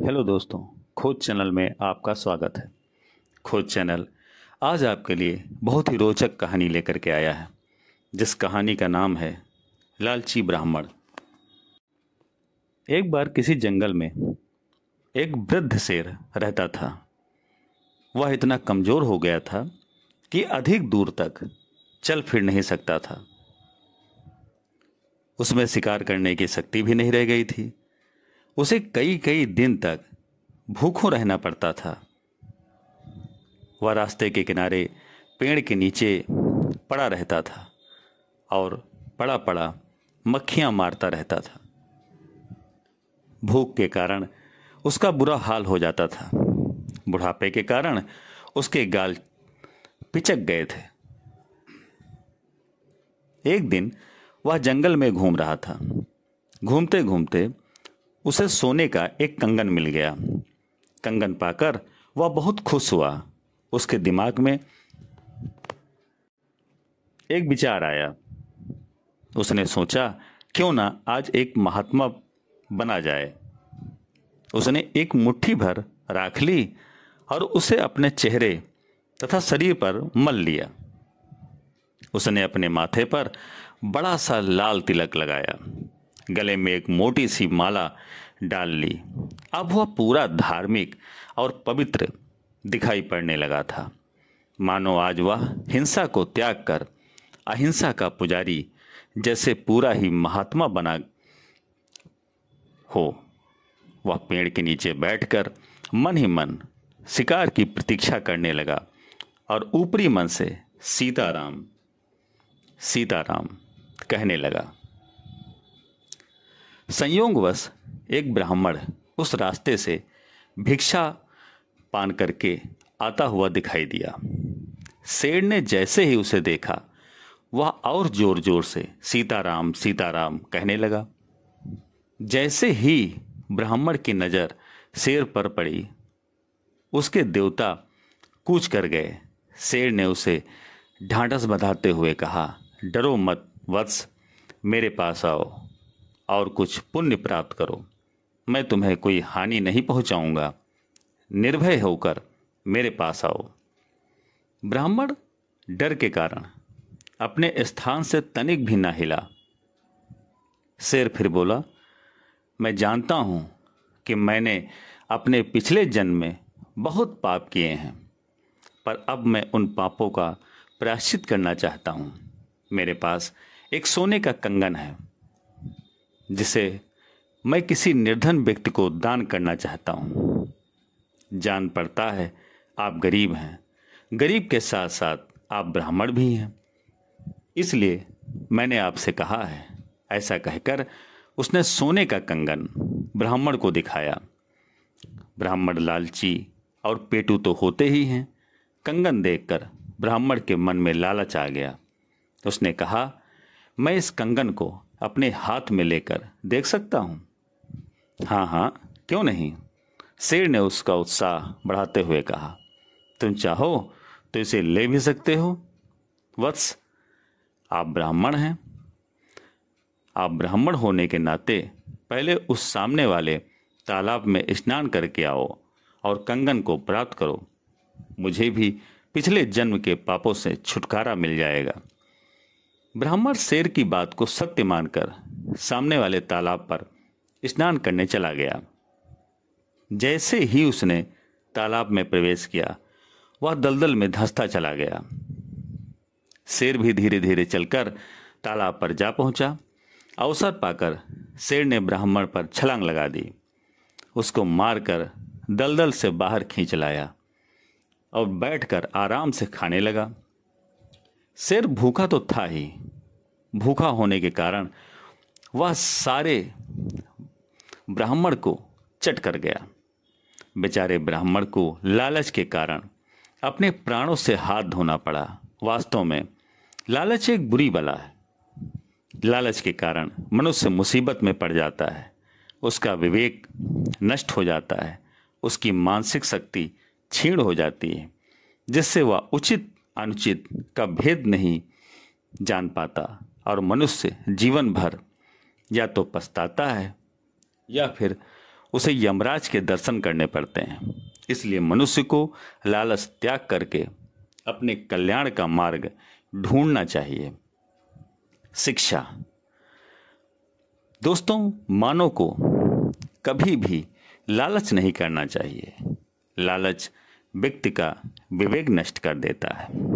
hello दोस्तों खोज channel में आपका स्वागत है खोज चैनल आज आपके लिए बहुत ही रोचक कहानी लेकर के आया है जिस कहानी का नाम है लालची ब्राह्मण एक बार किसी जंगल में एक वृद्ध शेर रहता था वह इतना कमज़ोर हो गया था कि अधिक दूर तक चल फिर नहीं सकता था उसमें शिकार करने की शक्ति भी नहीं रह गई थी उसे कई कई दिन तक भूखों रहना पड़ता था वह रास्ते के किनारे पेड़ के नीचे पड़ा रहता था और पड़ा पड़ा मक्खियां मारता रहता था भूख के कारण उसका बुरा हाल हो जाता था बुढ़ापे के कारण उसके गाल पिचक गए थे एक दिन वह जंगल में घूम रहा था घूमते घूमते उसे सोने का एक कंगन मिल गया कंगन पाकर वह बहुत खुश हुआ उसके दिमाग में एक विचार आया उसने सोचा क्यों ना आज एक महात्मा बना जाए उसने एक मुट्ठी भर राख ली और उसे अपने चेहरे तथा शरीर पर मल लिया उसने अपने माथे पर बड़ा सा लाल तिलक लगाया गले में एक मोटी सी माला डाल ली अब वह पूरा धार्मिक और पवित्र दिखाई पड़ने लगा था मानो आज वह हिंसा को त्याग कर अहिंसा का पुजारी जैसे पूरा ही महात्मा बना हो वह पेड़ के नीचे बैठकर मन ही मन शिकार की प्रतीक्षा करने लगा और ऊपरी मन से सीताराम सीताराम कहने लगा संयोगवश एक ब्राह्मण उस रास्ते से भिक्षा पान करके आता हुआ दिखाई दिया सेठ ने जैसे ही उसे देखा वह और जोर जोर से सीताराम सीताराम कहने लगा जैसे ही ब्राह्मण की नज़र शेर पर पड़ी उसके देवता कूच कर गए शेर ने उसे ढांढस बधाते हुए कहा डरो मत वत्स मेरे पास आओ और कुछ पुण्य प्राप्त करो मैं तुम्हें कोई हानि नहीं पहुंचाऊंगा निर्भय होकर मेरे पास आओ ब्राह्मण डर के कारण अपने स्थान से तनिक भी ना हिला शेर फिर बोला मैं जानता हूं कि मैंने अपने पिछले जन्म में बहुत पाप किए हैं पर अब मैं उन पापों का प्रायश्चित करना चाहता हूं मेरे पास एक सोने का कंगन है जिसे मैं किसी निर्धन व्यक्ति को दान करना चाहता हूँ जान पड़ता है आप गरीब हैं गरीब के साथ साथ आप ब्राह्मण भी हैं इसलिए मैंने आपसे कहा है ऐसा कहकर उसने सोने का कंगन ब्राह्मण को दिखाया ब्राह्मण लालची और पेटू तो होते ही हैं कंगन देखकर ब्राह्मण के मन में लालच आ गया उसने कहा मैं इस कंगन को अपने हाथ में लेकर देख सकता हूं हाँ हाँ क्यों नहीं शेर ने उसका उत्साह बढ़ाते हुए कहा तुम चाहो तो इसे ले भी सकते हो वत्स आप ब्राह्मण हैं आप ब्राह्मण होने के नाते पहले उस सामने वाले तालाब में स्नान करके आओ और कंगन को प्राप्त करो मुझे भी पिछले जन्म के पापों से छुटकारा मिल जाएगा ब्राह्मण शेर की बात को सत्य मानकर सामने वाले तालाब पर स्नान करने चला गया जैसे ही उसने तालाब में प्रवेश किया वह दलदल में धंसता चला गया शेर भी धीरे धीरे चलकर तालाब पर जा पहुंचा अवसर पाकर शेर ने ब्राह्मण पर छलांग लगा दी उसको मारकर दलदल से बाहर खींच लाया और बैठकर आराम से खाने लगा शेर भूखा तो था ही भूखा होने के कारण वह सारे ब्राह्मण को चट कर गया बेचारे ब्राह्मण को लालच के कारण अपने प्राणों से हाथ धोना पड़ा वास्तव में लालच एक बुरी बला है लालच के कारण मनुष्य मुसीबत में पड़ जाता है उसका विवेक नष्ट हो जाता है उसकी मानसिक शक्ति छीण हो जाती है जिससे वह उचित अनुचित का भेद नहीं जान पाता और मनुष्य जीवन भर या तो पछताता है या फिर उसे यमराज के दर्शन करने पड़ते हैं इसलिए मनुष्य को लालच त्याग करके अपने कल्याण का मार्ग ढूंढना चाहिए शिक्षा दोस्तों मानव को कभी भी लालच नहीं करना चाहिए लालच व्यक्ति का विवेक नष्ट कर देता है